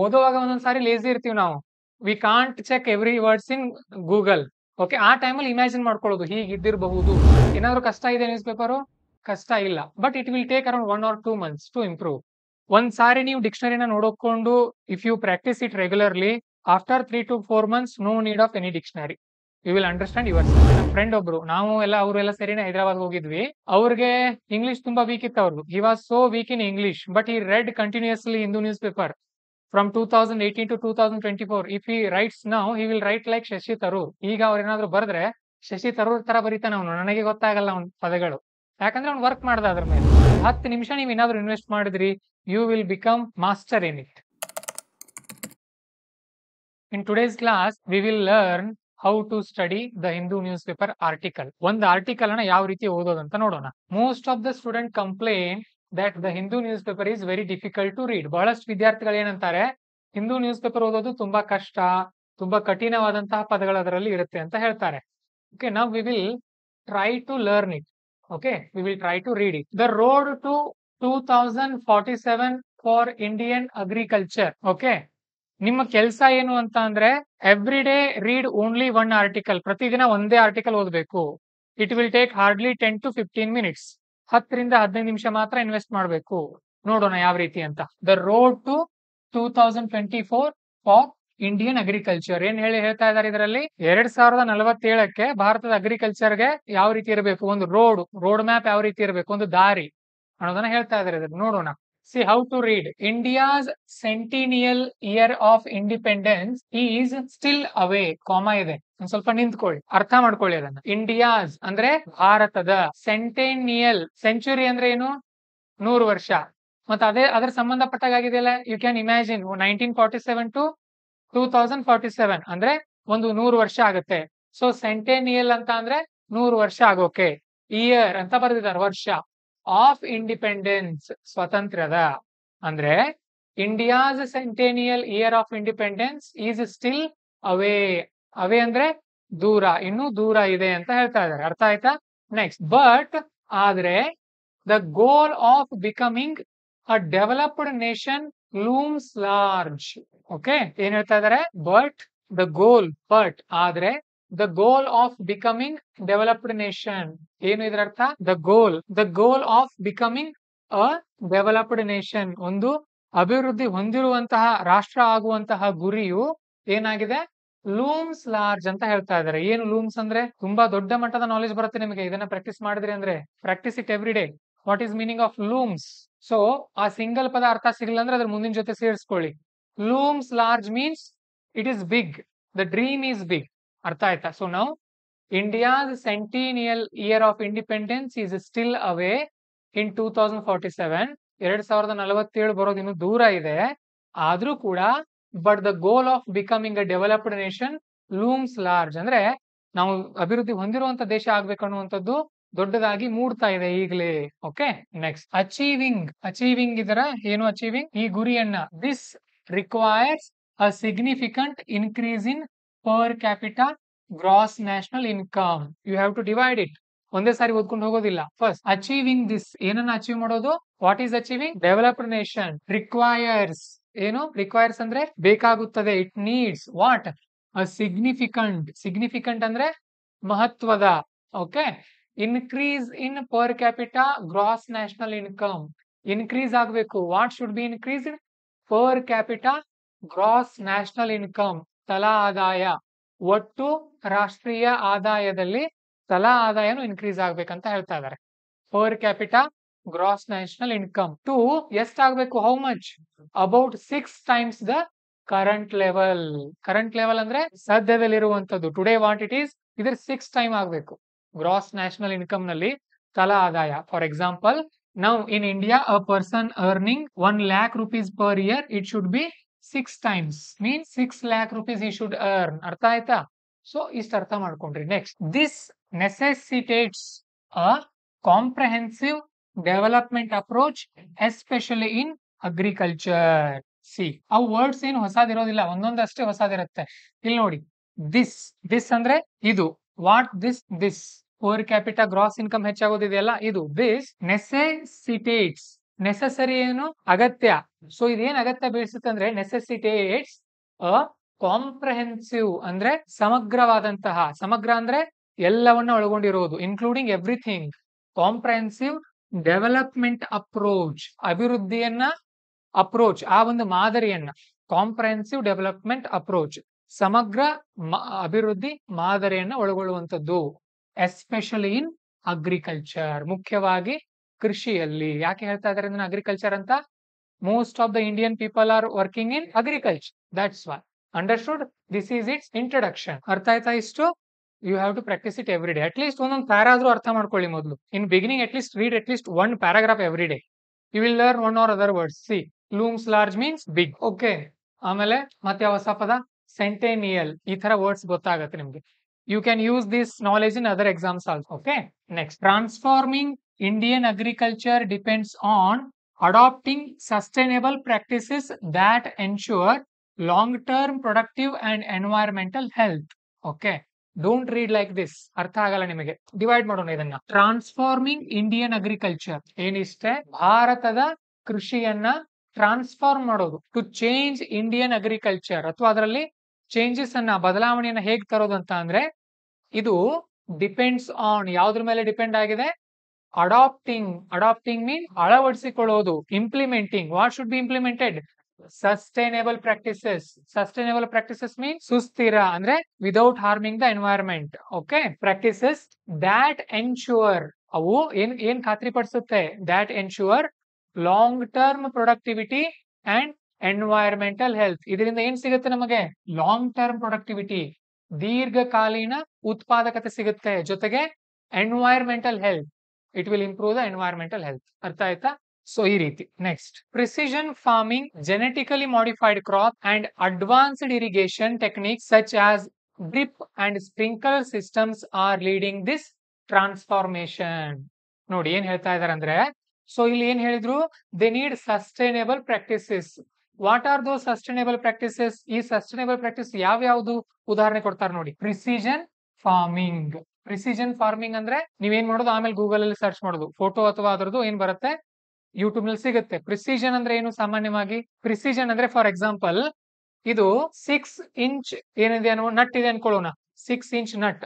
ಓದುವಾಗ ಒಂದೊಂದ್ ಸಾರಿ ಲೇಜಿ ಇರ್ತೀವಿ ನಾವು we can't check every words in Google okay ಆ ಟೈಮಲ್ಲಿ ಇಮ್ಯಾಜಿನ್ ಮಾಡ್ಕೊಳ್ಳೋದು ಹೀಗೆ ಇದ್ದಿರಬಹುದು ಏನಾದರೂ ಕಷ್ಟ ಇದೆ ನ್ಯೂಸ್ ಪೇಪರು ಕಷ್ಟ ಇಲ್ಲ but it will take around one or two months to improve ಒಂದ್ ಸಾರಿ ನೀವು ಡಿಕ್ಷನರಿನ ನೋಡಿಕೊಂಡು if you practise it regularly after three to four months no need of any dictionary you will understand your friend ಒಬ್ರು ನಾವು ಎಲ್ಲ ಅವರೆಲ್ಲ ಸರಿ ಹೈದರಾಬಾದ್ ಹೋಗಿದ್ವಿ ಅವ್ರಿಗೆ ಇಂಗ್ಲಿಷ್ ತುಂಬಾ ವೀಕ್ ಇತ್ತು ಅವ್ರದ್ದು he was so weak in English but he read continuously Hindu news paper from thousand twenty four if he writes now he will write like Shashi Tharoor ಈಗ ಅವ್ರ ಏನಾದ್ರು ಬರೆದ್ರೆ ಶಶಿ ತರೂರ್ ತರ ಬರೀತಾನೆ ಅವನು ನನಗೆ ಗೊತ್ತಾಗಲ್ಲ ಅವ್ನ ಪದಗಳು ಯಾಕಂದ್ರೆ ಅವ್ನು ವರ್ಕ್ ಮಾಡ್ದ ಅದ್ರ ಮೇಲೆ ಹತ್ತು ನಿಮಿಷ ನೀವು ಏನಾದ್ರು ಇನ್ವೆಸ್ಟ್ ಮಾಡಿದ್ರಿ you will become master in it in today's class we will learn how to study the Hindu news paper article ಒಂದು ಆರ್ಟಿಕಲ್ ಅನ್ನ ಯಾವ ರೀತಿ ಓದೋದಂತ ನೋಡೋಣ most of the student complaint that the Hindu news paper is very difficult to read ಬಹಳಷ್ಟು ವಿದ್ಯಾರ್ಥಿಗಳು ಏನಂತಾರೆ Hindu news paper ಓದೋದು ತುಂಬಾ ಕಷ್ಟ ತುಂಬಾ ಕಠಿಣವಾದಂತಹ ಪದಗಳು ಅದರಲ್ಲಿ ಇರುತ್ತೆ ಅಂತ ಹೇಳ್ತಾರೆ ಓಕೆ ನಾವು we will try to learn it okay we will try to read it the road to two thousand forty seven for Indian agriculture okay ನಿಮ್ಮ ಕೆಲಸ ಏನು ಅಂತ ಅಂದ್ರೆ every day read only one article ಪ್ರತಿದಿನ ಒಂದೇ article ಓದಬೇಕು it will take hardly ten to fifteen minutes ಹತ್ತರಿಂದ ಹದಿನೈದು ನಿಮಿಷ ಮಾತ್ರ ಇನ್ವೆಸ್ಟ್ ಮಾಡಬೇಕು ನೋಡೋಣ ಯಾವ ರೀತಿ ಅಂತ the road to two thousand twenty four for Indian agriculture ಏನ್ ಹೇಳಿ ಹೇಳ್ತಾ ಇದಾರೆ ಇದರಲ್ಲಿ ಎರಡ್ ಸಾವಿರದ ನಲವತ್ತೇಳಕ್ಕೆ ಭಾರತದ ಅಗ್ರಿಕಲ್ಚರ್ಗೆ ಯಾವ ರೀತಿ ಇರಬೇಕು ಒಂದು ರೋಡ್ ರೋಡ್ ಮ್ಯಾಪ್ ಯಾವ ರೀತಿ ಇರಬೇಕು ಒಂದು ದಾರಿ ಅನ್ನೋದನ್ನ ಹೇಳ್ತಾ ಇದಾರೆ ನೋಡೋಣ See how to read. India's centennial year of independence is still away ಕಾಮ ಇದೆ ಒಂದ್ ಸ್ವಲ್ಪ ನಿಂತ್ಕೊಳ್ಳಿ ಅರ್ಥ ಮಾಡ್ಕೊಳ್ಳಿ ಅದನ್ನ ಇಂಡಿಯಾಸ್ ಅಂದ್ರೆ ಭಾರತದ ಸೆಂಟೇನಿಯಲ್ ಸೆಂಚುರಿ ಅಂದ್ರೆ ಏನು ನೂರು ವರ್ಷ ಮತ್ತೆ ಅದೇ ಅದ್ರ ಸಂಬಂಧಪಟ್ಟಾಗಿದೆಯಲ್ಲ you can imagine nineteen forty seven to two thousand forty seven ಅಂದ್ರೆ ಒಂದು ನೂರು ವರ್ಷ ಆಗುತ್ತೆ ಸೊ ಸೆಂಟೇನಿಯಲ್ ಅಂತ ಅಂದ್ರೆ ನೂರು ವರ್ಷ ಆಗೋಕೆ ಇಯರ್ ಅಂತ ಬರೆದಿದ್ದಾರೆ ವರ್ಷ ಆಫ್ ಇಂಡಿಪೆಂಡೆನ್ಸ್ ಸ್ವತಂತ್ರದ ಅಂದ್ರೆ India's centennial year of independence is still away away ಅಂದ್ರೆ ದೂರ ಇನ್ನೂ ದೂರ ಇದೆ ಅಂತ ಹೇಳ್ತಾ ಇದ್ದಾರೆ ಅರ್ಥ ಆಯ್ತಾ ನೆಕ್ಸ್ಟ್ ಬಟ್ ಆದ್ರೆ the goal of becoming a developed nation looms large okay ಏನ್ ಹೇಳ್ತಾ ಇದಾರೆ ಬಟ್ ದ ಗೋಲ್ ಬಟ್ ಆದ್ರೆ the goal of becoming developed nation ಏನು ಇದರ ಅರ್ಥ the goal the goal of becoming a developed nation ಒಂದು ಅಭಿವೃದ್ಧಿ ಹೊಂದಿರುವಂತಹ ರಾಷ್ಟ್ರ ಆಗುವಂತಹ ಗುರಿಯು ಏನಾಗಿದೆ ಲೂಮ್ಸ್ ಲಾರ್ಜ್ ಅಂತ ಹೇಳ್ತಾ ಇದಾರೆ ಏನು ಲೂಮ್ಸ್ ಅಂದ್ರೆ ತುಂಬಾ ದೊಡ್ಡ ಮಟ್ಟದ ನಾಲೆಜ್ ಬರುತ್ತೆ ನಿಮಗೆ ಇದನ್ನ ಪ್ರಾಕ್ಟೀಸ್ ಮಾಡಿದ್ರಿ ಅಂದ್ರೆ practise it every day what is meaning of looms so ಆ ಸಿಂಗಲ್ ಪದ ಅರ್ಥ ಸಿಗಲಿಲ್ಲ ಅಂದ್ರೆ ಅದ್ರ ಮುಂದಿನ ಜೊತೆ ಸೇರಿಸ್ಕೊಳ್ಳಿ looms large means it is big the dream is big ಅರ್ಥ ಆಯ್ತಾ so now India's centennial year of independence is still away in two thousand forty seven ಎರಡ್ ಸಾವಿರದ ನಲವತ್ತೇಳು ಬರೋದು ಇನ್ನು ದೂರ ಇದೆ ಆದ್ರೂ ಕೂಡ but the goal of becoming a developed nation looms large ಅಂದ್ರೆ ನಾವು ಅಭಿವೃದ್ಧಿ ಹೊಂದಿರುವಂತ ದೇಶ ಆಗ್ಬೇಕು ಅನ್ನುವಂಥದ್ದು ದೊಡ್ಡದಾಗಿ ಮೂಡ್ತಾ ಇದೆ ಈಗಲೇ ಓಕೆ ನೆಕ್ಸ್ಟ್ ಅಚೀವಿಂಗ್ ಅಚೀವಿಂಗ್ ಇದರ ಏನು ಅಚೀವಿಂಗ್ ಈ ಗುರಿಯನ್ನ this requires a significant increase in per capita gross national income you have to divide it ಒಂದೇ ಸಾರಿ ಓದ್ಕೊಂಡು ಹೋಗೋದಿಲ್ಲ ಫಸ್ಟ್ ಅಚೀವಿಂಗ್ ದಿಸ್ ಏನನ್ನ ಅಚೀವ್ ಮಾಡೋದು what is achieving developed nation requires ಏನು ರಿಕ್ವೈರ್ಸ್ ಅಂದ್ರೆ ಬೇಕಾಗುತ್ತದೆ it needs what a significant significant ಅಂದ್ರೆ ಮಹತ್ವದ okay increase in per capita gross national income increase ಆಗಬೇಕು what should be increase per capita gross national income ತಲಾ ಆದಾಯ ಒಟ್ಟು ರಾಷ್ಟ್ರೀಯ ಆದಾಯದಲ್ಲಿ ತಲಾ ಆದಾಯನು ಇನ್ಕ್ರೀಸ್ ಆಗ್ಬೇಕಂತ ಹೇಳ್ತಾ ಇದ್ದಾರೆ per capita gross national income to ಎಷ್ಟಾಗಬೇಕು how much about six times the current level current level ಅಂದ್ರೆ ಸದ್ಯದಲ್ಲಿರುವಂತದ್ದು ಟುಡೇ ವಾಂಟ್ ಇಟ್ ಈಸ್ ಇದ್ರ ಸಿಕ್ಸ್ ಟೈಮ್ ಆಗಬೇಕು ಗ್ರಾಸ್ ನ್ಯಾಷನಲ್ ಇನ್ಕಮ್ ನಲ್ಲಿ ತಲಾ ಆದಾಯ for example now in India a person earning one lakh rupees per year it should be six times mean six lakh rupees he should earn ಅರ್ಥ ಆಯ್ತಾ so ಇಷ್ಟು ಅರ್ಥ ಮಾಡ್ಕೊಂಡ್ರಿ next this ನೆಸೆಸಿಟೇಟ್ಸ್ a comprehensive development approach especially in agriculture see ಆ words ಏನು ಹೊಸದಿರೋದಿಲ್ಲ ಒಂದೊಂದಷ್ಟೇ ಹೊಸದಿರುತ್ತೆ ಇಲ್ಲಿ ನೋಡಿ ದಿಸ್ ದಿಸ್ ಅಂದ್ರೆ ಇದು what this this per capital gross income ಹೆಚ್ಚಾಗೋದಿದೆಯಲ್ಲ ಇದು ದಿಸ್ ನೆಸೆಸಿಟೇಟ್ಸ್ ನೆಸಸರಿ ಏನು ಅಗತ್ಯ ಸೊ ಇದೇನ್ ಅಗತ್ಯ ಅಂದ್ರೆ ನೆಸೆಸಿಟೇಟ್ಸ್ ಅ ಕಾಂಪ್ರಹೆನ್ಸಿವ್ ಅಂದ್ರೆ ಸಮಗ್ರವಾದಂತಹ ಸಮಗ್ರ ಅಂದ್ರೆ ಎಲ್ಲವನ್ನ ಒಳಗೊಂಡಿರುವುದು including everything comprehensive development approach ಅಭಿವೃದ್ಧಿಯನ್ನ ಅಪ್ರೋಚ್ ಆ ಒಂದು ಮಾದರಿಯನ್ನ ಕಾಂಪ್ರಹೆನ್ಸಿವ್ ಡೆವಲಪ್ಮೆಂಟ್ ಅಪ್ರೋಚ್ ಸಮಗ್ರ ಅಭಿವೃದ್ಧಿ ಮಾದರಿಯನ್ನ ಒಳಗೊಳ್ಳುವಂಥದ್ದು ಎಸ್ಪೆಷಲಿ ಇನ್ ಅಗ್ರಿಕಲ್ಚರ್ ಮುಖ್ಯವಾಗಿ ಕೃಷಿಯಲ್ಲಿ ಯಾಕೆ ಹೇಳ್ತಾ ಇದಾರೆ ಅಂದ್ರೆ ಅಗ್ರಿಕಲ್ಚರ್ ಅಂತ most of the Indian people are working in agriculture that's why understood this is its introduction ಅರ್ಥ ಆಯ್ತಾ ಇಷ್ಟು you have to practise it every day at least ಒಂದೊಂದು ಪ್ಯಾರ ಆದ್ರೂ ಅರ್ಥ ಮಾಡ್ಕೊಳ್ಳಿ ಮೊದಲು in beginning at least least read at least one paragraph every day you will learn one or other words see looms large means big okay ಆಮೇಲೆ ಮತ್ತೆ ಹೊಸ ಪದ ಸೆಂಟೇನಿಯಲ್ ಈ ತರ ವರ್ಡ್ಸ್ ಗೊತ್ತಾಗತ್ತೆ ನಿಮ್ಗೆ you can use this knowledge in other exams also okay next transforming Indian agriculture depends on adopting sustainable practices that ensure long-term productive and environmental health. Okay. Don't read like this ಅರ್ಥ ಆಗಲ್ಲ ನಿಮಗೆ divide ಮಾಡೋಣ ಇದನ್ನ transforming Indian agriculture ಏನಿಷ್ಟೆ ಭಾರತದ ಕೃಷಿಯನ್ನ transform ಮಾಡೋದು to change Indian agriculture ಅಥವಾ ಅದರಲ್ಲಿ ಚೇಂಜಸ್ ಅನ್ನ ಬದಲಾವಣೆಯನ್ನ ಹೇಗ್ ತರೋದು ಅಂತ ಅಂದ್ರೆ ಇದು ಡಿಪೆಂಡ್ಸ್ ಆನ್ ಯಾವ್ದ್ರ ಮೇಲೆ ಡಿಪೆಂಡ್ ಆಗಿದೆ ಅಡಾಪ್ಟಿಂಗ್ ಅಡಾಪ್ಟಿಂಗ್ ಮೀನ್ ಅಳವಡಿಸಿಕೊಳ್ಳೋದು implementing what should be implemented sustainable practices sustainable practices mean ಸುಸ್ಥಿರ ಅಂದ್ರೆ without harming the environment okay practices that ensure ಅವು ಏನ್ ಏನ್ ಖಾತ್ರಿಪಡಿಸುತ್ತೆ that ensure long term productivity and environmental health ಇದರಿಂದ ಏನ್ ಸಿಗುತ್ತೆ ನಮಗೆ ಲಾಂಗ್ ಟರ್ಮ್ ಪ್ರೊಡಕ್ಟಿವಿಟಿ ದೀರ್ಘಕಾಲೀನ ಉತ್ಪಾದಕತೆ ಸಿಗುತ್ತೆ ಜೊತೆಗೆ environmental health it will improve the environmental health ಅರ್ಥ ಆಯ್ತಾ ಸೊ ಈ ರೀತಿ next precision farming genetically modified crop and advanced irrigation technique such as drip and sprinkle systems are leading this transformation ನೋಡಿ ಏನ್ ಹೇಳ್ತಾ ಇದಾರೆ ಅಂದ್ರೆ ಸೊ ಇಲ್ಲಿ ಏನ್ ಹೇಳಿದ್ರು they need sustainable practices what are those sustainable practices ಈ ಸಸ್ಟೈನೇಬಲ್ ಪ್ರಾಕ್ಟೀಸ್ ಯಾವ ಯಾವ್ದು ಉದಾಹರಣೆ ಕೊಡ್ತಾರೆ ನೋಡಿ ಪ್ರಿಸಿಷನ್ ಫಾರ್ಮಿಂಗ್ ಪ್ರಿಸಿಜನ್ ಫಾರ್ಮಿಂಗ್ ಅಂದ್ರೆ ನೀವೇನ್ ಮಾಡೋದು ಆಮೇಲೆ ಗೂಗಲ್ ಅಲ್ಲಿ ಸರ್ಚ್ ಮಾಡೋದು ಫೋಟೋ ಅಥವಾ ಅದರದ್ದು ಏನ್ ಬರುತ್ತೆ ಯೂಟ್ಯೂಬ್ ನಲ್ಲಿ ಸಿಗುತ್ತೆ ಪ್ರಿಸಿಜನ್ ಅಂದ್ರೆ ಏನು ಸಾಮಾನ್ಯವಾಗಿ ಪ್ರಿಸಿಜನ್ ಅಂದ್ರೆ ಫಾರ್ ಎಕ್ಸಾಂಪಲ್ ಇದು ಸಿಕ್ಸ್ ಇಂಚ್ ಏನಿದೆ ಅನ್ನೋ ನಟ್ ಇದೆ ಅನ್ಕೊಳ್ಳೋಣ ಸಿಕ್ಸ್ ಇಂಚ್ ನಟ್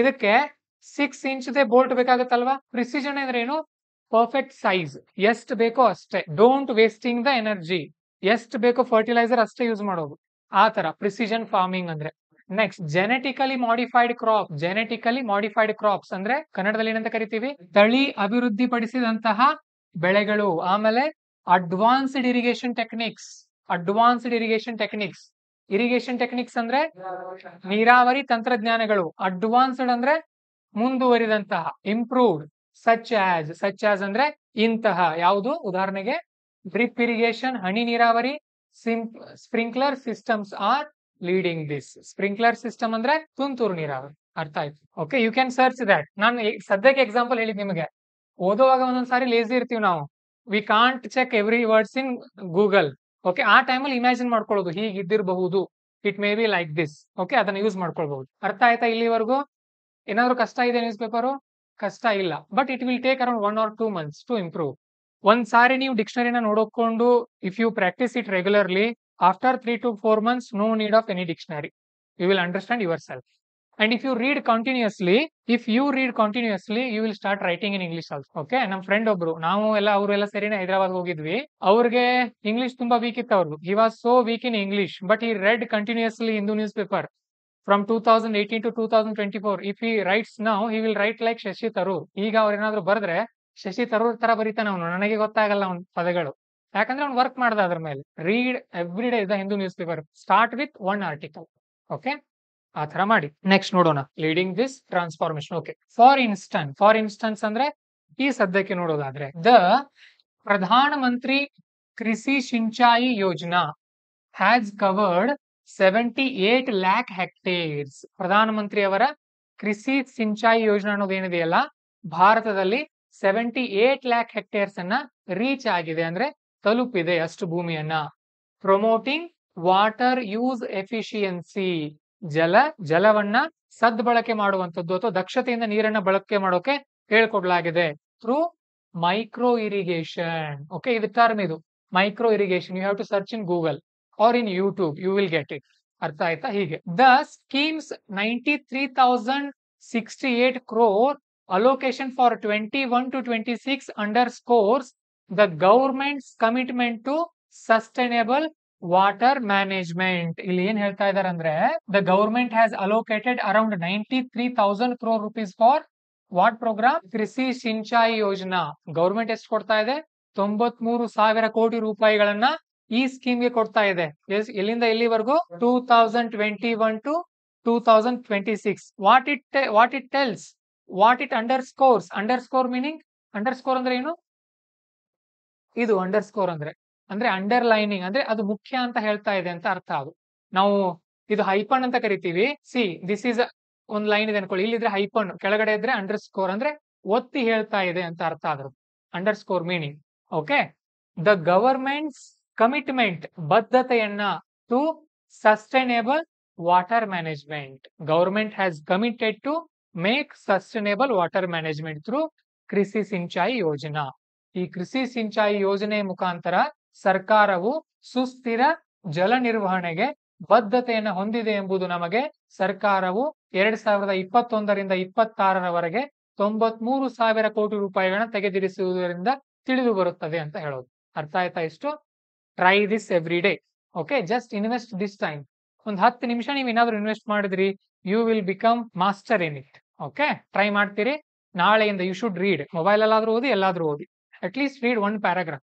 ಇದಕ್ಕೆ ಸಿಕ್ಸ್ ಇಂಚ್ ಬೋಲ್ಟ್ ಬೇಕಾಗತ್ತಲ್ವಾ ಪ್ರಿಸಿಜನ್ ಅಂದ್ರೆ ಏನು ಪರ್ಫೆಕ್ಟ್ ಸೈಜ್ ಎಷ್ಟ್ ಬೇಕೋ ಅಷ್ಟೇ ಡೋಂಟ್ ವೇಸ್ಟಿಂಗ್ ದ ಎನರ್ಜಿ ಎಷ್ಟ್ ಬೇಕೋ ಫರ್ಟಿಲೈಸರ್ ಅಷ್ಟೇ ಯೂಸ್ ಮಾಡೋದು ಆ ತರ ಪ್ರಿಸಿಷನ್ ಫಾರ್ಮಿಂಗ್ ಅಂದ್ರೆ next genetically modified crop genetically modified crops ಅಂದ್ರೆ ಕನ್ನಡದಲ್ಲಿ ಏನಂತ ಕರಿತೀವಿ ತಳಿ ಅಭಿವೃದ್ಧಿ ಪಡಿಸಿದಂತಹ ಬೆಳೆಗಳು ಆಮೇಲೆ advanced irrigation techniques advanced irrigation techniques irrigation techniques ಅಂದ್ರೆ ನೀರಾವರಿ ತಂತ್ರಜ್ಞಾನಗಳು ಅಡ್ವಾನ್ಸ್ಡ್ ಅಂದ್ರೆ ಮುಂದುವರಿದಂತಹ improved such as such as ಅಂದ್ರೆ ಇಂತಹ ಯಾವುದು ಉದಾಹರಣೆಗೆ ಡ್ರಿಪ್ ಇರಿಗೇಷನ್ ಹನಿ ನೀರಾವರಿ ಸಿಂಪ್ sprinkler systems are leading this sprinkler system ಅಂದ್ರೆ ತುಂತುರು ನೀರಾವರಿ ಅರ್ಥ ಆಯ್ತು okay you can search that ನಾನು ಸದ್ಯಕ್ಕೆ ಎಕ್ಸಾಂಪಲ್ ಹೇಳಿದ್ ನಿಮಗೆ ಓದುವಾಗ ಒಂದೊಂದ್ಸಾರಿ ಲೇಜಿ ಇರ್ತೀವಿ ನಾವು we can't check every words in Google okay ಆ ಟೈಮಲ್ಲಿ ಇಮ್ಯಾಜಿನ್ ಮಾಡ್ಕೊಳ್ಳೋದು ಹೀಗೆ ಇದ್ದಿರಬಹುದು it may be like this okay ಅದನ್ನ ಯೂಸ್ ಮಾಡ್ಕೊಳ್ಬಹುದು ಅರ್ಥ ಆಯ್ತಾ ಇಲ್ಲಿವರೆಗೂ ಏನಾದ್ರು ಕಷ್ಟ ಇದೆ ನ್ಯೂಸ್ ಪೇಪರು ಕಷ್ಟ ಇಲ್ಲ but it will take around one or two months to improve ಒಂದ್ ಸಾರಿ ನೀವು ಡಿಕ್ಷನರಿನ ನೋಡಕೊಂಡು if you practise it regularly after 3 to 4 months no need of any dictionary you will understand yourself and if you read continuously if you read continuously you will start writing in english also okay ನಮ್ಮ friend ಒಬ್ರು ನಾವು ಎಲ್ಲ ಅವರೆಲ್ಲ ಸೇರಿನ ಹೈದರಾಬಾದ್ ಹೋಗಿದ್ವಿ ಅವ್ರಿಗೆ English ತುಂಬಾ weak ಇತ್ತು ಅವ್ರದ್ದು he was so weak in English but he read continuously Hindu news paper from two thousand eighteen to two thousand twenty four if he writes now he will write like Shashi Tharoor ಈಗ ಅವ್ರ ಏನಾದ್ರು ಬರೆದ್ರೆ ಶಶಿ ತರೂರ್ ತರ ಬರೀತಾನೆ ಅವನು ನನಗೆ ಗೊತ್ತಾಗಲ್ಲ ಅವ್ನ ಪದಗಳು ಯಾಕಂದ್ರೆ ಅವ್ನು ವರ್ಕ್ ಮಾಡ್ದ ಅದ್ರ ಮೇಲೆ read every day the Hindu news paper start with one article okay ಆ ತರ ಮಾಡಿ ನೆಕ್ಸ್ಟ್ ನೋಡೋಣ leading this transformation okay for instance for instance ಅಂದ್ರೆ ಈ ಸದ್ಯಕ್ಕೆ ನೋಡೋದಾದ್ರೆ ದ ಪ್ರಧಾನ ಮಂತ್ರಿ Krishi Sinchai Yojana has covered seventy eight lakh hectares Pradhan Mantri ಅವರ ಕೃಷಿ ಸಿಂಚಾಯಿ ಯೋಜನಾ ಅನ್ನೋದು ಏನಿದೆಯಲ್ಲ ಭಾರತದಲ್ಲಿ ಸೆವೆಂಟಿ ಏಟ್ ಲ್ಯಾಕ್ ಹೆಕ್ಟೇರ್ಸ್ ಅನ್ನ ರೀಚ್ ಆಗಿದೆ ಅಂದ್ರೆ ತಲುಪಿದೆ ಅಷ್ಟು ಭೂಮಿಯನ್ನ ಪ್ರೊಮೋಟಿಂಗ್ ವಾಟರ್ ಯೂಸ್ ಎಫಿಷಿಯನ್ಸಿ ಜಲ ಜಲವನ್ನ ಸದ್ಬಳಕೆ ಮಾಡುವಂಥದ್ದು ಅಥವಾ ದಕ್ಷತೆಯಿಂದ ನೀರನ್ನ ಬಳಕೆ ಮಾಡೋಕೆ ಹೇಳ್ಕೊಡ್ಲಾಗಿದೆ ಥ್ರೂ ಮೈಕ್ರೋ ಇರಿಗೇಷನ್ ಓಕೆ ಇದು ಟರ್ಮ್ ಇದು micro irrigation you have to search in Google or in YouTube you will get it ಅರ್ಥ ಆಯ್ತಾ ಹೀಗೆ the schemes ninety three thousand sixty eight crore allocation for twenty one to twenty six underscores the government's commitment to sustainable water management ಇಲ್ಲಿ ಏನ್ ಹೇಳ್ತಾ ಇದಾರೆ ಅಂದ್ರೆ the government has allocated around ninety three thousand crore rupees for what program Krishi Sinchai ಯೋಜನಾ government ಎಷ್ಟು ಕೊಡ್ತಾ ಇದೆ ತೊಂಬತ್ ಮೂರು ಸಾವಿರ ಕೋಟಿ ರೂಪಾಯಿಗಳನ್ನ ಈ ಸ್ಕೀಮ್ಗೆ ಕೊಡ್ತಾ ಇದೆ ಎಲ್ಲಿಂದ ಎಲ್ಲಿವರೆಗೂ two thousand twenty one to two thousand twenty six what it what it tells what it underscores underscore meaning underscore ಅಂದ್ರೆ ಏನು ಇದು ಅಂಡರ್ ಸ್ಕೋರ್ ಅಂದ್ರೆ ಅಂದ್ರೆ ಅಂಡರ್ ಲೈನಿಂಗ್ ಅಂದ್ರೆ ಅದು ಮುಖ್ಯ ಅಂತ ಹೇಳ್ತಾ ಇದೆ ಅಂತ ಅರ್ಥ ಅದು ನಾವು ಇದು ಹೈಪನ್ ಅಂತ ಕರಿತೀವಿ ಸಿ ದಿಸ್ ಇಸ್ ಒಂದ್ ಲೈನ್ ಇದೆ ಅನ್ಕೊಳ್ಳಿ ಇಲ್ಲಿದ್ರೆ ಹೈಪನ್ ಕೆಳಗಡೆ ಇದ್ರೆ ಅಂಡರ್ ಸ್ಕೋರ್ ಅಂದ್ರೆ ಒತ್ತಿ ಹೇಳ್ತಾ ಇದೆ ಅಂತ ಅರ್ಥ ಆದ್ರದ್ದು underscore meaning okay the government's commitment ಬದ್ಧತೆಯನ್ನ to sustainable water management government has committed to make sustainable water management through Krishi Sinchai ಯೋಜನಾ ಈ ಕೃಷಿ ಸಿಂಚಾಯಿ ಯೋಜನೆ ಮುಖಾಂತರ ಸರ್ಕಾರವು ಸುಸ್ಥಿರ ಜಲ ನಿರ್ವಹಣೆಗೆ ಬದ್ಧತೆಯನ್ನು ಹೊಂದಿದೆ ಎಂಬುದು ನಮಗೆ ಸರ್ಕಾರವು ಎರಡ್ ಸಾವಿರದ ಇಪ್ಪತ್ತೊಂದರಿಂದ ಇಪ್ಪತ್ತಾರರವರೆಗೆ ತೊಂಬತ್ ಮೂರು ಸಾವಿರ ಕೋಟಿ ರೂಪಾಯಿಗಳನ್ನ ತೆಗೆದಿರಿಸುವುದರಿಂದ ತಿಳಿದು ಬರುತ್ತದೆ ಅಂತ ಹೇಳೋದು ಅರ್ಥ ಆಯ್ತಾ ಇಷ್ಟು try this every day okay just invest this time ಒಂದು ಹತ್ತು ನಿಮಿಷ ನೀವು ಏನಾದ್ರು ಇನ್ವೆಸ್ಟ್ ಮಾಡಿದ್ರಿ you will become master in it okay try ಮಾಡ್ತೀರಿ ನಾಳೆಯಿಂದ ಯು ಶುಡ್ ರೀಡ್ ಮೊಬೈಲ್ ಅಲ್ಲಾದ್ರೂ ಓದಿ ಎಲ್ಲಾದ್ರೂ ಓದಿ at least read one paragraph